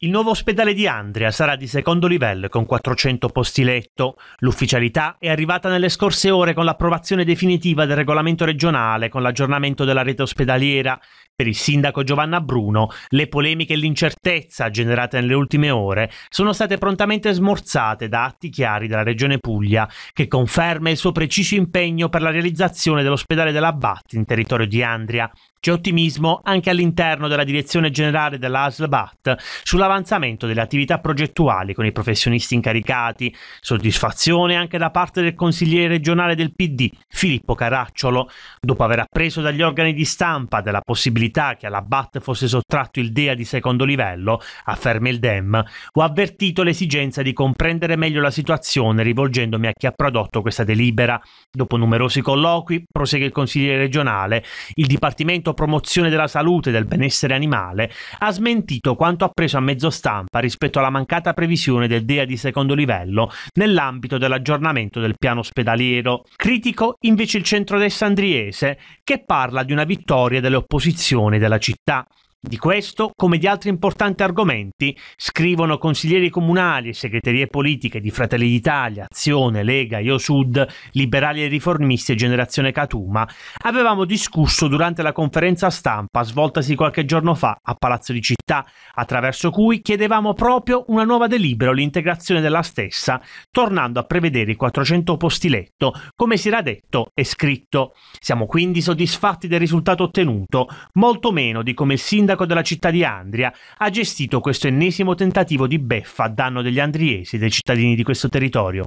Il nuovo ospedale di Andria sarà di secondo livello con 400 posti letto. L'ufficialità è arrivata nelle scorse ore con l'approvazione definitiva del regolamento regionale con l'aggiornamento della rete ospedaliera per il sindaco Giovanna Bruno, le polemiche e l'incertezza generate nelle ultime ore sono state prontamente smorzate da atti chiari della Regione Puglia, che conferma il suo preciso impegno per la realizzazione dell'ospedale della BAT in territorio di Andria. C'è ottimismo anche all'interno della direzione generale dell'ASL BAT sull'avanzamento delle attività progettuali con i professionisti incaricati, soddisfazione anche da parte del consigliere regionale del PD Filippo Caracciolo, dopo aver appreso dagli organi di stampa della possibilità possibilità che alla BAT fosse sottratto il DEA di secondo livello, afferma il DEM, ho avvertito l'esigenza di comprendere meglio la situazione rivolgendomi a chi ha prodotto questa delibera. Dopo numerosi colloqui, prosegue il consigliere regionale, il Dipartimento Promozione della Salute e del Benessere Animale ha smentito quanto appreso a mezzo stampa rispetto alla mancata previsione del DEA di secondo livello nell'ambito dell'aggiornamento del piano ospedaliero. Critico invece il centrodestra andriese che parla di una vittoria delle opposizioni popolazione della città. Di questo, come di altri importanti argomenti, scrivono consiglieri comunali e segreterie politiche di Fratelli d'Italia, Azione, Lega, Io Sud, Liberali e Riformisti e Generazione Catuma, avevamo discusso durante la conferenza stampa svoltasi qualche giorno fa a Palazzo di Città, attraverso cui chiedevamo proprio una nuova delibera o l'integrazione della stessa, tornando a prevedere i 400 posti letto, come si era detto e scritto. Siamo quindi soddisfatti del risultato ottenuto, molto meno di come il sindaco sindaco della città di Andria, ha gestito questo ennesimo tentativo di beffa a danno degli andriesi e dei cittadini di questo territorio.